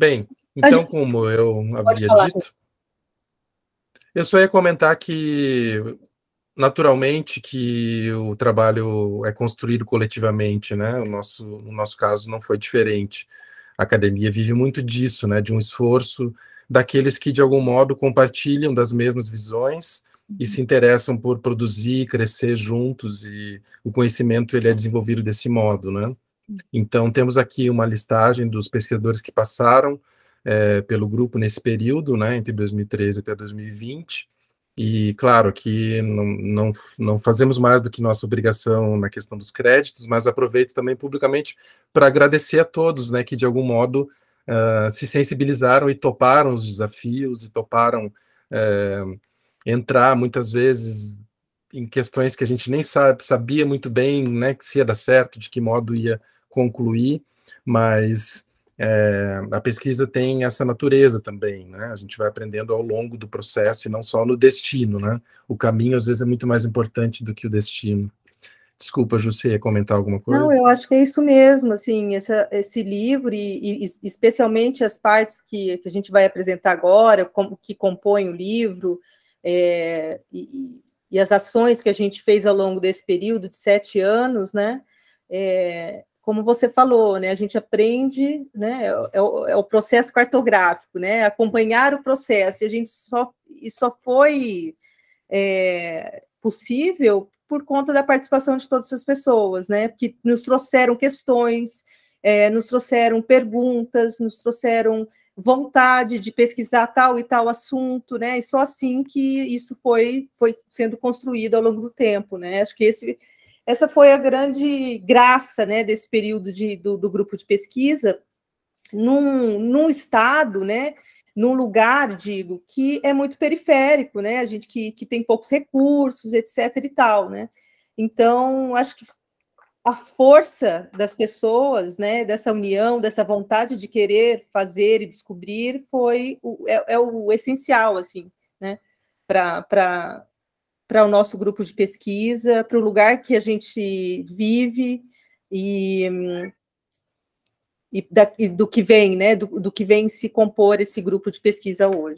Bem, então, como eu havia dito, eu só ia comentar que naturalmente que o trabalho é construído coletivamente, né? O nosso, no nosso caso não foi diferente. A academia vive muito disso, né? De um esforço daqueles que de algum modo compartilham das mesmas visões e uhum. se interessam por produzir, crescer juntos e o conhecimento ele é desenvolvido desse modo, né? Então, temos aqui uma listagem dos pesquisadores que passaram é, pelo grupo nesse período, né, entre 2013 até 2020. E, claro, que não, não, não fazemos mais do que nossa obrigação na questão dos créditos, mas aproveito também publicamente para agradecer a todos né, que, de algum modo, uh, se sensibilizaram e toparam os desafios e toparam é, entrar, muitas vezes, em questões que a gente nem sabe, sabia muito bem né, se ia dar certo, de que modo ia concluir, mas é, a pesquisa tem essa natureza também, né? A gente vai aprendendo ao longo do processo e não só no destino, né? O caminho às vezes é muito mais importante do que o destino. Desculpa, José, comentar alguma coisa? Não, eu acho que é isso mesmo, assim, essa, esse livro e, e, especialmente as partes que, que a gente vai apresentar agora, como que compõem o livro é, e, e, as ações que a gente fez ao longo desse período de sete anos, né? É, como você falou, né, a gente aprende, né, é, é o, é o processo cartográfico, né, acompanhar o processo, e a gente só, e só foi é, possível por conta da participação de todas as pessoas, né, que nos trouxeram questões, é, nos trouxeram perguntas, nos trouxeram vontade de pesquisar tal e tal assunto, né, e só assim que isso foi, foi sendo construído ao longo do tempo, né, acho que esse essa foi a grande graça né, desse período de, do, do grupo de pesquisa, num, num estado, né, num lugar, digo, que é muito periférico, né, a gente que, que tem poucos recursos, etc. e tal. Né? Então, acho que a força das pessoas, né, dessa união, dessa vontade de querer fazer e descobrir foi o, é, é o essencial, assim, né, para para o nosso grupo de pesquisa, para o lugar que a gente vive e, e, da, e do que vem, né, do, do que vem se compor esse grupo de pesquisa hoje.